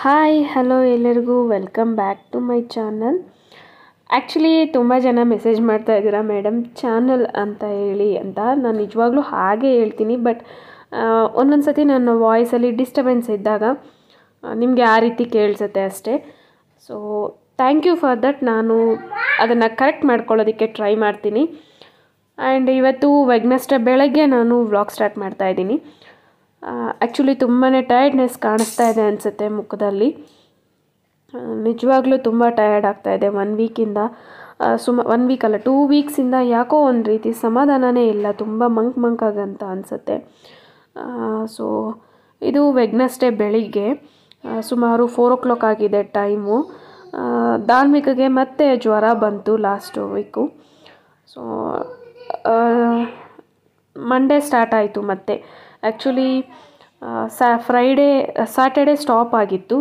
hi hello ಎಲ್ಲರಿಗೂ welcome back to my channel actually ತುಂಬ ಜನ ಮೆಸೇಜ್ ಮಾಡ್ತಾ ಇದ್ದೀರಾ ಮೇಡಮ್ ಚಾನಲ್ ಅಂತ ಹೇಳಿ ಅಂತ ನಾನು ನಿಜವಾಗ್ಲೂ ಹಾಗೆ ಹೇಳ್ತೀನಿ ಬಟ್ ಒಂದೊಂದು ಸತಿ ನನ್ನ ವಾಯ್ಸಲ್ಲಿ ಡಿಸ್ಟರ್ಬೆನ್ಸ್ ಇದ್ದಾಗ ನಿಮಗೆ ಆ ರೀತಿ ಕೇಳಿಸುತ್ತೆ ಅಷ್ಟೇ so thank you for that ನಾನು ಅದನ್ನು ಕರೆಕ್ಟ್ ಮಾಡ್ಕೊಳ್ಳೋದಕ್ಕೆ ಟ್ರೈ ಮಾಡ್ತೀನಿ ಆ್ಯಂಡ್ ಇವತ್ತು ವೆಗ್ನಷ್ಟ ಬೆಳಗ್ಗೆ ನಾನು ವ್ಲಾಗ್ ಸ್ಟಾರ್ಟ್ ಮಾಡ್ತಾಯಿದ್ದೀನಿ ಆ್ಯಕ್ಚುಲಿ ತುಂಬಾ ಟಯರ್ಡ್ನೆಸ್ ಕಾಣಿಸ್ತಾ ಇದೆ ಅನಿಸುತ್ತೆ ಮುಖದಲ್ಲಿ ನಿಜವಾಗ್ಲೂ ತುಂಬ ಟಯರ್ಡ್ ಆಗ್ತಾ ಇದೆ ಒನ್ ವೀಕಿಂದ ಸುಮ ಒನ್ ವೀಕ್ ಅಲ್ಲ ಟೂ ವೀಕ್ಸಿಂದ ಯಾಕೋ ಒಂದು ರೀತಿ ಸಮಾಧಾನವೇ ಇಲ್ಲ ತುಂಬ ಮಂಕ್ ಮಂಕ್ ಆಗಂತ ಅನಿಸುತ್ತೆ ಸೊ ಇದು ವೆಗ್ನಸ್ಡೇ ಬೆಳಿಗ್ಗೆ ಸುಮಾರು ಫೋರ್ ಓ ಕ್ಲಾಕ್ ಆಗಿದೆ ಟೈಮು ಧಾರ್ಮಿಕಗೆ ಮತ್ತೆ ಜ್ವರ ಬಂತು last week so Monday start ಆಯಿತು ಮತ್ತೆ ಆ್ಯಕ್ಚುಲಿ ಸ್ಯಾ ಫ್ರೈಡೇ ಸ್ಯಾಟರ್ಡೇ ಸ್ಟಾಪ್ ಆಗಿತ್ತು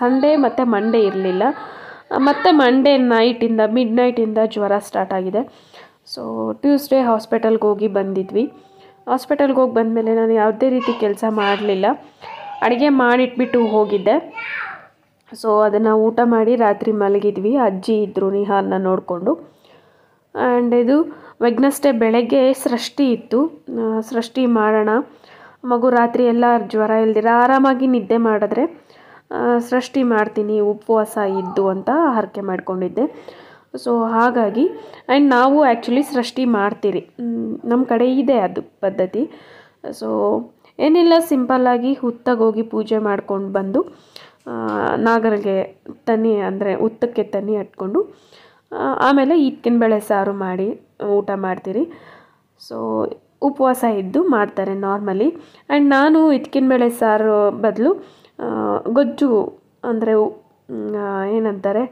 ಸಂಡೇ ಮತ್ತು ಮಂಡೇ ಇರಲಿಲ್ಲ ಮತ್ತು ಮಂಡೇ ನೈಟಿಂದ ಮಿಡ್ ನೈಟಿಂದ ಜ್ವರ ಸ್ಟಾರ್ಟ್ ಆಗಿದೆ ಸೊ ಟ್ಯೂಸ್ಡೇ ಹಾಸ್ಪಿಟಲ್ಗೆ ಹೋಗಿ ಬಂದಿದ್ವಿ ಹಾಸ್ಪಿಟಲ್ಗೆ ಹೋಗಿ ಬಂದಮೇಲೆ ನಾನು ಯಾವುದೇ ರೀತಿ ಕೆಲಸ ಮಾಡಲಿಲ್ಲ ಅಡುಗೆ ಮಾಡಿಟ್ಬಿಟ್ಟು ಹೋಗಿದ್ದೆ ಸೊ ಅದನ್ನು ಊಟ ಮಾಡಿ ರಾತ್ರಿ ಮಲಗಿದ್ವಿ ಅಜ್ಜಿ ಇದ್ದರು ನಿಹಾನ್ನ ನೋಡಿಕೊಂಡು ಆ್ಯಂಡ್ ಇದು ವೆಗ್ನಸ್ಡೇ ಬೆಳಗ್ಗೆ ಸೃಷ್ಟಿ ಇತ್ತು ಸೃಷ್ಟಿ ಮಾಡೋಣ ಮಗು ರಾತ್ರಿ ಎಲ್ಲ ಜ್ವರ ಇಲ್ದಿರ ಆರಾಮಾಗಿ ನಿದ್ದೆ ಮಾಡಿದ್ರೆ ಸೃಷ್ಟಿ ಮಾಡ್ತೀನಿ ಉಪವಾಸ ಇದ್ದು ಅಂತ ಹರಕೆ ಮಾಡಿಕೊಂಡಿದ್ದೆ ಸೊ ಹಾಗಾಗಿ ಆ್ಯಂಡ್ ನಾವು ಆ್ಯಕ್ಚುಲಿ ಸೃಷ್ಟಿ ಮಾಡ್ತೀರಿ ನಮ್ಮ ಕಡೆ ಇದೆ ಅದು ಪದ್ಧತಿ ಸೊ ಏನಿಲ್ಲ ಸಿಂಪಲ್ಲಾಗಿ ಹೋಗಿ ಪೂಜೆ ಮಾಡ್ಕೊಂಡು ಬಂದು ನಾಗರಿಗೆ ತನಿ ಅಂದರೆ ಹುತ್ತಕ್ಕೆ ತನಿ ಅಟ್ಕೊಂಡು ಆಮೇಲೆ ಈದ್ಕಿನ ಬೆಳೆ ಸಾರು ಮಾಡಿ ಊಟ ಮಾಡ್ತೀರಿ ಸೊ ಉಪವಾಸ ಇದ್ದು ಮಾಡ್ತಾರೆ ನಾರ್ಮಲಿ ಆ್ಯಂಡ್ ನಾನು ಇಟ್ಕಿನ ಮೇಲೆ ಸಾರು ಬದಲು ಗೊಜ್ಜು ಅಂದರೆ ಏನಂತಾರೆ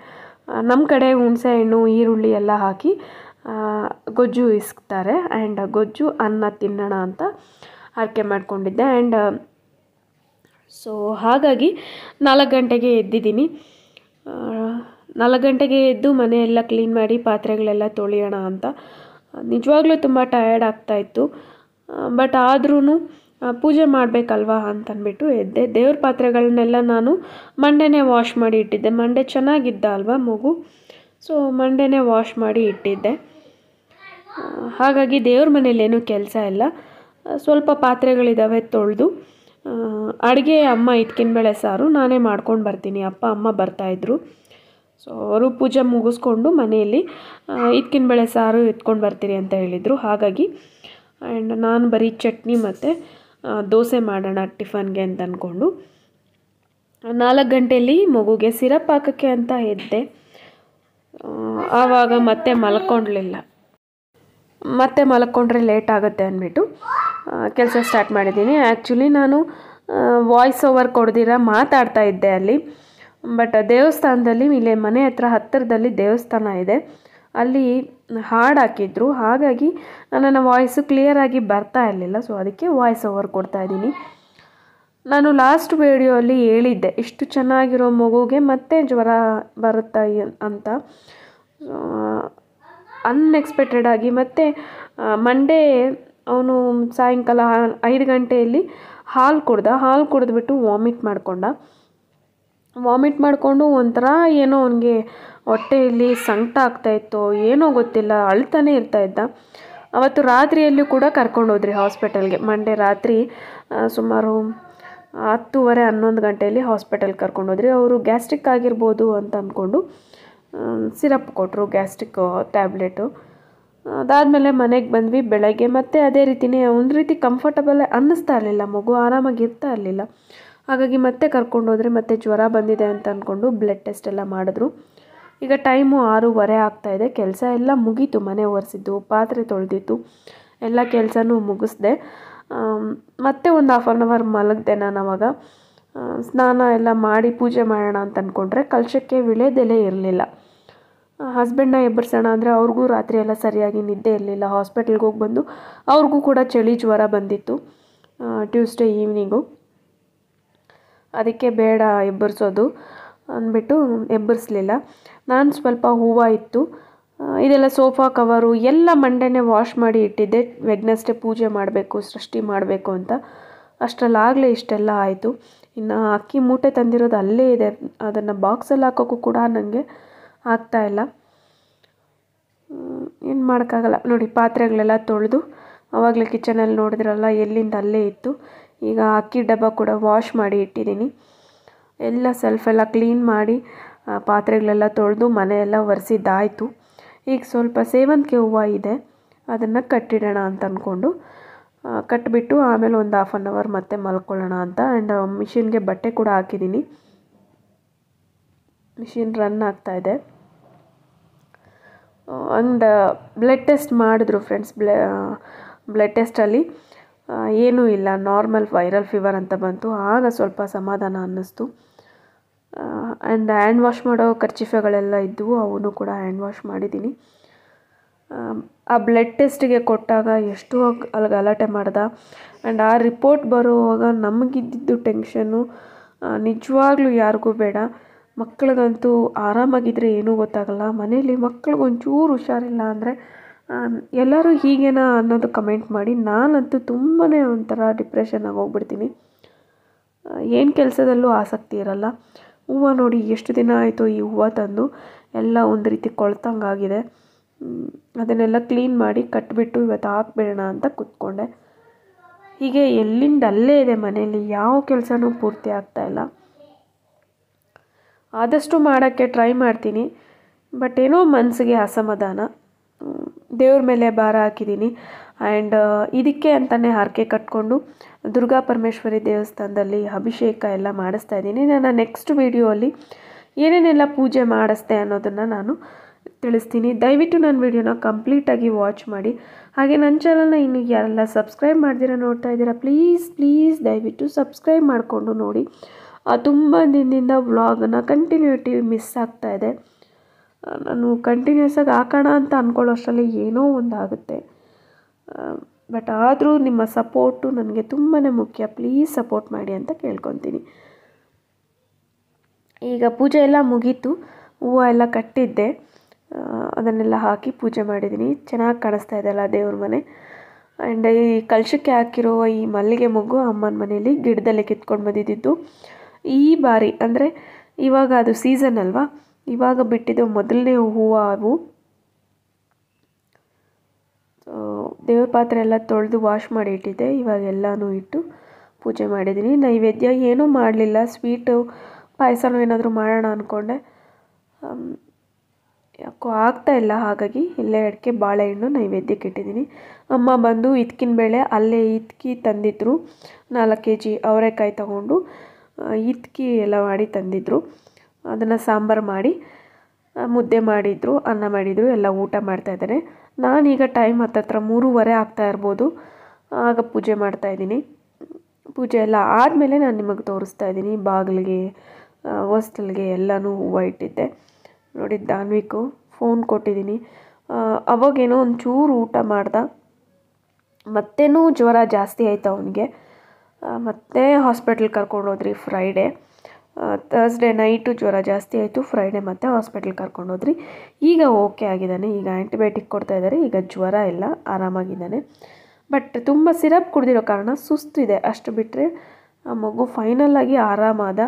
ನಮ್ಮ ಕಡೆ ಹುಣಸೆ ಹಣ್ಣು ಈರುಳ್ಳಿ ಎಲ್ಲ ಹಾಕಿ ಗೊಜ್ಜು ಇಸ್ಕ್ತಾರೆ ಆ್ಯಂಡ್ ಗೊಜ್ಜು ಅನ್ನ ತಿನ್ನೋಣ ಅಂತ ಆಯ್ಕೆ ಮಾಡಿಕೊಂಡಿದ್ದೆ ಆ್ಯಂಡ್ ಸೊ ಹಾಗಾಗಿ ನಾಲ್ಕು ಗಂಟೆಗೆ ಎದ್ದಿದ್ದೀನಿ ನಾಲ್ಕು ಗಂಟೆಗೆ ಎದ್ದು ಮನೆಯೆಲ್ಲ ಕ್ಲೀನ್ ಮಾಡಿ ಪಾತ್ರೆಗಳೆಲ್ಲ ತೊಳೆಯೋಣ ಅಂತ ನಿಜವಾಗ್ಲೂ ತುಂಬ ಟಯರ್ಡ್ ಆಗ್ತಾಯಿತ್ತು ಬಟ್ ಆದ್ರೂ ಪೂಜೆ ಮಾಡಬೇಕಲ್ವಾ ಅಂತನ್ಬಿಟ್ಟು ಎದ್ದೆ ದೇವ್ರ ಪಾತ್ರೆಗಳನ್ನೆಲ್ಲ ನಾನು ಮಂಡೆನೇ ವಾಶ್ ಮಾಡಿ ಇಟ್ಟಿದ್ದೆ ಮಂಡೆ ಚೆನ್ನಾಗಿದ್ದ ಅಲ್ವಾ ಮಗು ಸೊ ಮಂಡೆನೇ ವಾಶ್ ಮಾಡಿ ಇಟ್ಟಿದ್ದೆ ಹಾಗಾಗಿ ದೇವ್ರ ಮನೇಲೇನು ಕೆಲಸ ಇಲ್ಲ ಸ್ವಲ್ಪ ಪಾತ್ರೆಗಳಿದ್ದಾವೆ ತೊಳೆದು ಅಡುಗೆ ಅಮ್ಮ ಇಟ್ಕಿನ ಬೇಳೆ ಸಾರು ನಾನೇ ಮಾಡ್ಕೊಂಡು ಬರ್ತೀನಿ ಅಪ್ಪ ಅಮ್ಮ ಬರ್ತಾಯಿದ್ರು ಸೊ ಅವರು ಪೂಜೆ ಮುಗಿಸ್ಕೊಂಡು ಮನೆಯಲ್ಲಿ ಇದ್ಕಿನ ಬೆಳೆ ಸಾರು ಎತ್ಕೊಂಡು ಬರ್ತೀರಿ ಅಂತ ಹೇಳಿದರು ಹಾಗಾಗಿ ಆ್ಯಂಡ್ ನಾನು ಬರೀ ಚಟ್ನಿ ಮತ್ತು ದೋಸೆ ಮಾಡೋಣ ಟಿಫನ್ಗೆ ಅಂತ ಅಂದ್ಕೊಂಡು ನಾಲ್ಕು ಗಂಟೆಯಲ್ಲಿ ಮಗುಗೆ ಸಿರಪ್ ಹಾಕೋಕ್ಕೆ ಅಂತ ಎದ್ದೆ ಆವಾಗ ಮತ್ತೆ ಮಲ್ಕೊಂಡ್ಲಿಲ್ಲ ಮತ್ತೆ ಮಲ್ಕೊಂಡ್ರೆ ಲೇಟ್ ಆಗುತ್ತೆ ಅಂದ್ಬಿಟ್ಟು ಕೆಲಸ ಸ್ಟಾರ್ಟ್ ಮಾಡಿದ್ದೀನಿ ಆ್ಯಕ್ಚುಲಿ ನಾನು ವಾಯ್ಸ್ ಓವರ್ ಕೊಡ್ದಿರ ಮಾತಾಡ್ತಾ ಇದ್ದೆ ಅಲ್ಲಿ ಬಟ್ ದೇವಸ್ಥಾನದಲ್ಲಿ ಇಲ್ಲಿ ಮನೆ ಹತ್ರ ಹತ್ತಿರದಲ್ಲಿ ದೇವಸ್ಥಾನ ಇದೆ ಅಲ್ಲಿ ಹಾಡು ಹಾಕಿದ್ರು ಹಾಗಾಗಿ ನನ್ನ ವಾಯ್ಸು ಕ್ಲಿಯರಾಗಿ ಬರ್ತಾ ಇರಲಿಲ್ಲ ಸೊ ಅದಕ್ಕೆ ವಾಯ್ಸ್ ಓವರ್ ಕೊಡ್ತಾ ಇದ್ದೀನಿ ನಾನು ಲಾಸ್ಟ್ ಅಲ್ಲಿ ಹೇಳಿದ್ದೆ ಇಷ್ಟು ಚೆನ್ನಾಗಿರೋ ಮಗುಗೆ ಮತ್ತೆ ಜ್ವರ ಬರುತ್ತಾ ಅಂತ ಅನ್ಎಕ್ಸ್ಪೆಕ್ಟೆಡಾಗಿ ಆಗಿ ಮತ್ತೆ ಮಂಡೇ ಅವನು ಸಾಯಂಕಾಲ ಐದು ಗಂಟೆಯಲ್ಲಿ ಹಾಲು ಕುಡ್ದ ಹಾಲು ಕುಡಿದ್ಬಿಟ್ಟು ವಾಮಿಟ್ ಮಾಡಿಕೊಂಡ ವಾಮಿಟ್ ಮಾಡಿಕೊಂಡು ಒಂಥರ ಏನೋ ಅವನಿಗೆ ಹೊಟ್ಟೆಯಲ್ಲಿ ಸಂಕಟ ಆಗ್ತಾಯಿತ್ತೋ ಏನೋ ಗೊತ್ತಿಲ್ಲ ಅಳ್ತಾನೆ ಇರ್ತಾ ಇದ್ದ ಅವತ್ತು ರಾತ್ರಿಯಲ್ಲೂ ಕೂಡ ಹೋದ್ರಿ ಹಾಸ್ಪಿಟಲ್ಗೆ ಮಂಡೇ ರಾತ್ರಿ ಸುಮಾರು ಹತ್ತುವರೆ ಹನ್ನೊಂದು ಗಂಟೆಯಲ್ಲಿ ಹಾಸ್ಪಿಟಲ್ಗೆ ಹೋದ್ರಿ ಅವರು ಗ್ಯಾಸ್ಟ್ರಿಕ್ ಆಗಿರ್ಬೋದು ಅಂತ ಅಂದ್ಕೊಂಡು ಸಿರಪ್ ಕೊಟ್ಟರು ಗ್ಯಾಸ್ಟ್ರಿಕ್ ಟ್ಯಾಬ್ಲೆಟು ಅದಾದಮೇಲೆ ಮನೆಗೆ ಬಂದ್ವಿ ಬೆಳಗ್ಗೆ ಮತ್ತು ಅದೇ ರೀತಿನೇ ಒಂದು ರೀತಿ ಕಂಫರ್ಟಬಲ್ ಅನ್ನಿಸ್ತಾ ಇರಲಿಲ್ಲ ಮಗು ಆರಾಮಾಗಿ ಇರ್ತಾ ಇರಲಿಲ್ಲ ಹಾಗಾಗಿ ಮತ್ತೆ ಕರ್ಕೊಂಡೋದ್ರೆ ಮತ್ತೆ ಜ್ವರ ಬಂದಿದೆ ಅಂತ ಅಂದ್ಕೊಂಡು ಬ್ಲಡ್ ಟೆಸ್ಟ್ ಎಲ್ಲ ಮಾಡಿದ್ರು ಈಗ ಟೈಮು ಆರೂವರೆ ಆಗ್ತಾಯಿದೆ ಕೆಲಸ ಎಲ್ಲ ಮುಗೀತು ಮನೆ ಒರೆಸಿದ್ದು ಪಾತ್ರೆ ತೊಳೆದಿತ್ತು ಎಲ್ಲ ಕೆಲಸನೂ ಮುಗಿಸ್ದೆ ಮತ್ತೆ ಒಂದು ಹಾಫ್ ಆನ್ ಅವರ್ ಮಲಗಿದೆ ನಾನು ಅವಾಗ ಸ್ನಾನ ಎಲ್ಲ ಮಾಡಿ ಪೂಜೆ ಮಾಡೋಣ ಅಂತ ಅಂದ್ಕೊಂಡ್ರೆ ಕಲಶಕ್ಕೆ ವಿಳೆದೆಲೆ ಇರಲಿಲ್ಲ ಹಸ್ಬೆಂಡ್ನ ಎಬ್ಬರಿಸೋಣ ಅಂದರೆ ಅವ್ರಿಗೂ ರಾತ್ರಿ ಎಲ್ಲ ಸರಿಯಾಗಿ ನಿದ್ದೆ ಇರಲಿಲ್ಲ ಹಾಸ್ಪಿಟ್ಲ್ಗೆ ಹೋಗಿ ಬಂದು ಅವ್ರಿಗೂ ಕೂಡ ಚಳಿ ಜ್ವರ ಬಂದಿತ್ತು ಟ್ಯೂಸ್ಡೇ ಈವ್ನಿಂಗು ಅದಕ್ಕೆ ಬೇಡ ಎಬ್ಬರಿಸೋದು ಅಂದ್ಬಿಟ್ಟು ಎಬ್ಬರಿಸ್ಲಿಲ್ಲ ನಾನು ಸ್ವಲ್ಪ ಹೂವು ಇತ್ತು ಇದೆಲ್ಲ ಸೋಫಾ ಕವರು ಎಲ್ಲ ಮಂಡೆನೇ ವಾಶ್ ಮಾಡಿ ಇಟ್ಟಿದ್ದೆ ವೆಗ್ನಸ್ಡೇ ಪೂಜೆ ಮಾಡಬೇಕು ಸೃಷ್ಟಿ ಮಾಡಬೇಕು ಅಂತ ಅಷ್ಟರಲ್ಲಾಗಲೇ ಇಷ್ಟೆಲ್ಲ ಆಯಿತು ಇನ್ನು ಅಕ್ಕಿ ಮೂಟೆ ತಂದಿರೋದು ಅಲ್ಲೇ ಇದೆ ಅದನ್ನು ಬಾಕ್ಸಲ್ಲಿ ಹಾಕೋಕ್ಕೂ ಕೂಡ ನನಗೆ ಆಗ್ತಾಯಿಲ್ಲ ಏನು ಮಾಡೋಕ್ಕಾಗಲ್ಲ ನೋಡಿ ಪಾತ್ರೆಗಳೆಲ್ಲ ತೊಳೆದು ಅವಾಗಲೇ ಕಿಚನಲ್ಲಿ ನೋಡಿದ್ರಲ್ಲ ಎಲ್ಲಿಂದ ಅಲ್ಲೇ ಇತ್ತು ಈಗ ಅಕ್ಕಿ ಡಬ್ಬ ಕೂಡ ವಾಶ್ ಮಾಡಿ ಇಟ್ಟಿದ್ದೀನಿ ಎಲ್ಲ ಎಲ್ಲ ಕ್ಲೀನ್ ಮಾಡಿ ಪಾತ್ರೆಗಳೆಲ್ಲ ತೊಳೆದು ಮನೆಯೆಲ್ಲ ಒರೆಸಿದ್ದಾಯಿತು ಈಗ ಸ್ವಲ್ಪ ಸೇವಂತಿಗೆ ಹೂವು ಇದೆ ಅದನ್ನು ಕಟ್ಟಿಡೋಣ ಅಂತ ಅಂದ್ಕೊಂಡು ಕಟ್ಬಿಟ್ಟು ಆಮೇಲೆ ಒಂದು ಹಾಫ್ ಆನ್ ಅವರ್ ಮತ್ತೆ ಮಲ್ಕೊಳ್ಳೋಣ ಅಂತ ಆ್ಯಂಡ್ ಮಿಷಿನ್ಗೆ ಬಟ್ಟೆ ಕೂಡ ಹಾಕಿದ್ದೀನಿ ಮಿಷಿನ್ ರನ್ ಆಗ್ತಾ ಇದೆ ಆ್ಯಂಡ್ ಬ್ಲಡ್ ಟೆಸ್ಟ್ ಮಾಡಿದ್ರು ಫ್ರೆಂಡ್ಸ್ ಬ್ಲ ಬ್ಲಡ್ ಟೆಸ್ಟಲ್ಲಿ ಏನೂ ಇಲ್ಲ ನಾರ್ಮಲ್ ವೈರಲ್ ಫೀವರ್ ಅಂತ ಬಂತು ಆಗ ಸ್ವಲ್ಪ ಸಮಾಧಾನ ಅನ್ನಿಸ್ತು ಆ್ಯಂಡ್ ಹ್ಯಾಂಡ್ ವಾಶ್ ಮಾಡೋ ಖರ್ಚಿಫೆಗಳೆಲ್ಲ ಇದ್ದವು ಅವನು ಕೂಡ ಹ್ಯಾಂಡ್ ವಾಶ್ ಮಾಡಿದ್ದೀನಿ ಆ ಬ್ಲಡ್ ಟೆಸ್ಟಿಗೆ ಕೊಟ್ಟಾಗ ಎಷ್ಟು ಅಲ್ಲಿಗೆ ಅಲಾಟೆ ಮಾಡ್ದ ಆ್ಯಂಡ್ ಆ ರಿಪೋರ್ಟ್ ಬರುವಾಗ ನಮಗಿದ್ದಿದ್ದು ಟೆನ್ಷನ್ನು ನಿಜವಾಗ್ಲೂ ಯಾರಿಗೂ ಬೇಡ ಮಕ್ಕಳಿಗಂತೂ ಆರಾಮಾಗಿದ್ದರೆ ಏನೂ ಗೊತ್ತಾಗಲ್ಲ ಮನೇಲಿ ಮಕ್ಳಿಗೊಂಚೂರು ಹುಷಾರಿಲ್ಲ ಅಂದರೆ ಎಲ್ಲರೂ ಹೀಗೇನಾ ಅನ್ನೋದು ಕಮೆಂಟ್ ಮಾಡಿ ನಾನಂತೂ ತುಂಬಾ ಒಂಥರ ಡಿಪ್ರೆಷನ್ನಾಗಿ ಹೋಗ್ಬಿಡ್ತೀನಿ ಏನು ಕೆಲಸದಲ್ಲೂ ಆಸಕ್ತಿ ಇರಲ್ಲ ಹೂವು ನೋಡಿ ಎಷ್ಟು ದಿನ ಆಯಿತು ಈ ಹೂವು ತಂದು ಎಲ್ಲ ಒಂದು ರೀತಿ ಕೊಳ್ತಂಗಾಗಿದೆ ಅದನ್ನೆಲ್ಲ ಕ್ಲೀನ್ ಮಾಡಿ ಕಟ್ಬಿಟ್ಟು ಇವತ್ತು ಹಾಕ್ಬಿಡೋಣ ಅಂತ ಕೂತ್ಕೊಂಡೆ ಹೀಗೆ ಎಲ್ಲಿಂದ ಅಲ್ಲೇ ಇದೆ ಮನೆಯಲ್ಲಿ ಯಾವ ಕೆಲಸನೂ ಪೂರ್ತಿ ಆಗ್ತಾಯಿಲ್ಲ ಆದಷ್ಟು ಮಾಡೋಕ್ಕೆ ಟ್ರೈ ಮಾಡ್ತೀನಿ ಬಟ್ ಏನೋ ಮನಸ್ಸಿಗೆ ಅಸಮಾಧಾನ ದೇವ್ರ ಮೇಲೆ ಭಾರ ಹಾಕಿದ್ದೀನಿ ಆ್ಯಂಡ್ ಇದಕ್ಕೆ ಅಂತಲೇ ಹರಕೆ ಕಟ್ಕೊಂಡು ದುರ್ಗಾ ಪರಮೇಶ್ವರಿ ದೇವಸ್ಥಾನದಲ್ಲಿ ಅಭಿಷೇಕ ಎಲ್ಲ ಮಾಡಿಸ್ತಾ ಇದ್ದೀನಿ ನಾನು ನೆಕ್ಸ್ಟ್ ಅಲ್ಲಿ ಏನೇನೆಲ್ಲ ಪೂಜೆ ಮಾಡಿಸ್ತೆ ಅನ್ನೋದನ್ನು ನಾನು ತಿಳಿಸ್ತೀನಿ ದಯವಿಟ್ಟು ನನ್ನ ವೀಡಿಯೋನ ಕಂಪ್ಲೀಟಾಗಿ ವಾಚ್ ಮಾಡಿ ಹಾಗೆ ನನ್ನ ಚಾನಲ್ನ ಇನ್ನು ಯಾರೆಲ್ಲ ಸಬ್ಸ್ಕ್ರೈಬ್ ಮಾಡಿದಿರ ನೋಡ್ತಾ ಇದ್ದೀರಾ ಪ್ಲೀಸ್ ಪ್ಲೀಸ್ ದಯವಿಟ್ಟು ಸಬ್ಸ್ಕ್ರೈಬ್ ಮಾಡಿಕೊಂಡು ನೋಡಿ ತುಂಬ ದಿನದಿಂದ ವ್ಲಾಗನ್ನು ಕಂಟಿನ್ಯೂಟಿ ಮಿಸ್ ಆಗ್ತಾ ಇದೆ ನಾನು ಕಂಟಿನ್ಯೂಸ್ ಆಗಿ ಹಾಕೋಣ ಅಂತ ಅಂದ್ಕೊಳ್ಳೋ ಅಷ್ಟರಲ್ಲಿ ಏನೋ ಒಂದಾಗುತ್ತೆ ಬಟ್ ಆದರೂ ನಿಮ್ಮ ಸಪೋರ್ಟು ನನಗೆ ತುಂಬಾ ಮುಖ್ಯ ಪ್ಲೀಸ್ ಸಪೋರ್ಟ್ ಮಾಡಿ ಅಂತ ಕೇಳ್ಕೊತೀನಿ ಈಗ ಪೂಜೆ ಎಲ್ಲ ಮುಗೀತು ಹೂವು ಎಲ್ಲ ಕಟ್ಟಿದ್ದೆ ಅದನ್ನೆಲ್ಲ ಹಾಕಿ ಪೂಜೆ ಮಾಡಿದ್ದೀನಿ ಚೆನ್ನಾಗಿ ಕಾಣಿಸ್ತಾ ಅಲ್ಲ ದೇವ್ರ ಮನೆ ಆ್ಯಂಡ್ ಈ ಕಲಶಕ್ಕೆ ಹಾಕಿರೋ ಈ ಮಲ್ಲಿಗೆ ಮೊಗ್ಗು ಅಮ್ಮನ ಮನೆಯಲ್ಲಿ ಗಿಡದಲ್ಲಿ ಕಿತ್ಕೊಂಡು ಬಂದಿದ್ದು ಈ ಬಾರಿ ಅಂದರೆ ಇವಾಗ ಅದು ಸೀಸನ್ ಅಲ್ವಾ ಇವಾಗ ಬಿಟ್ಟಿದ್ದು ಮೊದಲನೇ ಹೂವು ಅವು ದೇವ್ರ ಪಾತ್ರೆ ಎಲ್ಲ ತೊಳೆದು ವಾಶ್ ಮಾಡಿ ಇಟ್ಟಿದ್ದೆ ಎಲ್ಲನೂ ಇಟ್ಟು ಪೂಜೆ ಮಾಡಿದ್ದೀನಿ ನೈವೇದ್ಯ ಏನೂ ಮಾಡಲಿಲ್ಲ ಸ್ವೀಟು ಪಾಯಸನೂ ಏನಾದರೂ ಮಾಡೋಣ ಅಂದ್ಕೊಂಡೆ ಯಾಕೋ ಆಗ್ತಾ ಇಲ್ಲ ಹಾಗಾಗಿ ಇಲ್ಲೇ ಅಡಿಕೆ ಬಾಳೆಹಣ್ಣು ನೈವೇದ್ಯಕ್ಕೆ ಇಟ್ಟಿದ್ದೀನಿ ಅಮ್ಮ ಬಂದು ಇದ್ಕಿನ ಬೇಳೆ ಅಲ್ಲೇ ಇದ್ಕಿ ತಂದಿದ್ದರು ನಾಲ್ಕು ಕೆ ಜಿ ಅವರೆಕಾಯಿ ತಗೊಂಡು ಇತ್ಕಿ ಎಲ್ಲ ಮಾಡಿ ತಂದಿದ್ದರು ಅದನ್ನು ಸಾಂಬಾರು ಮಾಡಿ ಮುದ್ದೆ ಮಾಡಿದರು ಅನ್ನ ಮಾಡಿದರು ಎಲ್ಲ ಊಟ ಮಾಡ್ತಾಯಿದ್ದಾರೆ ನಾನೀಗ ಟೈಮ್ ಹತ್ತತ್ರ ಮೂರುವರೆ ಆಗ್ತಾ ಇರ್ಬೋದು ಆಗ ಪೂಜೆ ಮಾಡ್ತಾಯಿದ್ದೀನಿ ಪೂಜೆ ಎಲ್ಲ ಆದಮೇಲೆ ನಾನು ನಿಮಗೆ ತೋರಿಸ್ತಾ ಇದ್ದೀನಿ ಬಾಗಿಲಿಗೆ ಹೊಸ್ತಿಲ್ಗೆ ಎಲ್ಲನೂ ಹೂವು ಇಟ್ಟಿದ್ದೆ ನೋಡಿ ದಾನ್ವಿಕು ಫೋನ್ ಕೊಟ್ಟಿದ್ದೀನಿ ಅವಾಗೇನೋ ಒಂಚೂರು ಊಟ ಮಾಡ್ದ ಮತ್ತೇನೂ ಜ್ವರ ಜಾಸ್ತಿ ಆಯಿತು ಅವನಿಗೆ ಮತ್ತೆ ಹಾಸ್ಪಿಟ್ಲ್ ಕರ್ಕೊಂಡೋದ್ರಿ ಫ್ರೈಡೇ ತರ್ಸ್ಡೇ ನೈಟು ಜ್ವರ ಜಾಸ್ತಿ ಆಯಿತು ಫ್ರೈಡೇ ಮತ್ತೆ ಕರ್ಕೊಂಡು ಕರ್ಕೊಂಡೋದ್ರಿ ಈಗ ಓಕೆ ಆಗಿದ್ದಾನೆ ಈಗ ಆ್ಯಂಟಿಬಯೋಟಿಕ್ ಕೊಡ್ತಾ ಇದ್ದಾರೆ ಈಗ ಜ್ವರ ಇಲ್ಲ ಆರಾಮಾಗಿದ್ದಾನೆ ಬಟ್ ತುಂಬ ಸಿರಪ್ ಕುಡಿದಿರೋ ಕಾರಣ ಸುಸ್ತಿದೆ ಅಷ್ಟು ಬಿಟ್ಟರೆ ಆ ಮಗು ಆಗಿ ಆರಾಮಾದ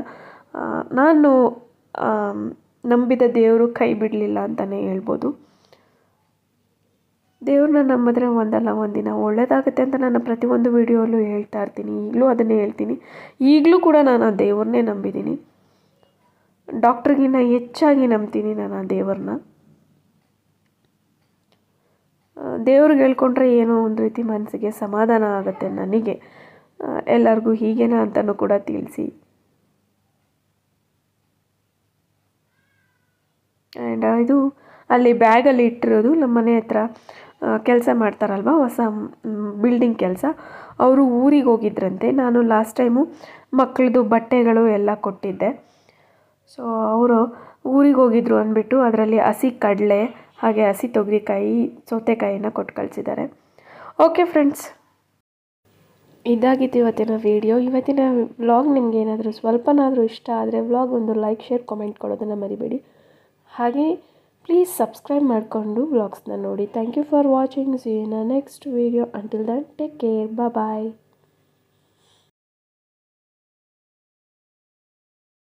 ನಾನು ನಂಬಿದ ದೇವರು ಕೈ ಬಿಡಲಿಲ್ಲ ಅಂತಲೇ ಹೇಳ್ಬೋದು ದೇವ್ರನ್ನ ನಂಬಿದ್ರೆ ಒಂದಲ್ಲ ಒಂದಿನ ಒಳ್ಳೆಯದಾಗುತ್ತೆ ಅಂತ ನಾನು ಪ್ರತಿಯೊಂದು ವೀಡಿಯೋಲ್ಲೂ ಹೇಳ್ತಾ ಇರ್ತೀನಿ ಈಗಲೂ ಅದನ್ನೇ ಹೇಳ್ತೀನಿ ಈಗಲೂ ಕೂಡ ನಾನು ಆ ದೇವ್ರನ್ನೇ ನಂಬಿದ್ದೀನಿ ಡಾಕ್ಟ್ರಿಗಿನ್ನ ಹೆಚ್ಚಾಗಿ ನಂಬ್ತೀನಿ ನಾನು ಆ ದೇವ್ರನ್ನ ದೇವ್ರಿಗೆ ಹೇಳ್ಕೊಂಡ್ರೆ ಏನೋ ಒಂದು ರೀತಿ ಮನಸ್ಸಿಗೆ ಸಮಾಧಾನ ಆಗುತ್ತೆ ನನಗೆ ಎಲ್ಲರಿಗೂ ಹೀಗೇನಾ ಅಂತಲೂ ಕೂಡ ತಿಳಿಸಿ ಆ್ಯಂಡ್ ಇದು ಅಲ್ಲಿ ಬ್ಯಾಗಲ್ಲಿ ಇಟ್ಟಿರೋದು ನಮ್ಮ ಮನೆ ಹತ್ರ ಕೆಲಸ ಮಾಡ್ತಾರಲ್ವ ಹೊಸ ಬಿಲ್ಡಿಂಗ್ ಕೆಲಸ ಅವರು ಊರಿಗೆ ಹೋಗಿದ್ರಂತೆ ನಾನು ಲಾಸ್ಟ್ ಟೈಮು ಮಕ್ಕಳದು ಬಟ್ಟೆಗಳು ಎಲ್ಲ ಕೊಟ್ಟಿದ್ದೆ ಸೊ ಅವರು ಊರಿಗೆ ಹೋಗಿದ್ರು ಅಂದ್ಬಿಟ್ಟು ಅದರಲ್ಲಿ ಹಸಿ ಕಡಲೆ ಹಾಗೆ ಹಸಿ ತೊಗರಿಕಾಯಿ ಸೌತೆಕಾಯಿನ ಕೊಟ್ಟು ಕಳಿಸಿದ್ದಾರೆ ಓಕೆ ಫ್ರೆಂಡ್ಸ್ ಇದಾಗಿತ್ತು ಇವತ್ತಿನ ವಿಡಿಯೋ ಇವತ್ತಿನ ವ್ಲಾಗ್ ನಿಮ್ಗೆ ಏನಾದರೂ ಸ್ವಲ್ಪನಾದರೂ ಇಷ್ಟ ಆದರೆ ವ್ಲಾಗ್ ಒಂದು ಲೈಕ್ ಶೇರ್ ಕಾಮೆಂಟ್ ಕೊಡೋದನ್ನು ಮರಿಬೇಡಿ ಹಾಗೆ ಪ್ಲೀಸ್ ಸಬ್ಸ್ಕ್ರೈಬ್ ಮಾಡಿಕೊಂಡು ವ್ಲಾಗ್ಸ್ನ ನೋಡಿ thank you for watching see in next video until then take care bye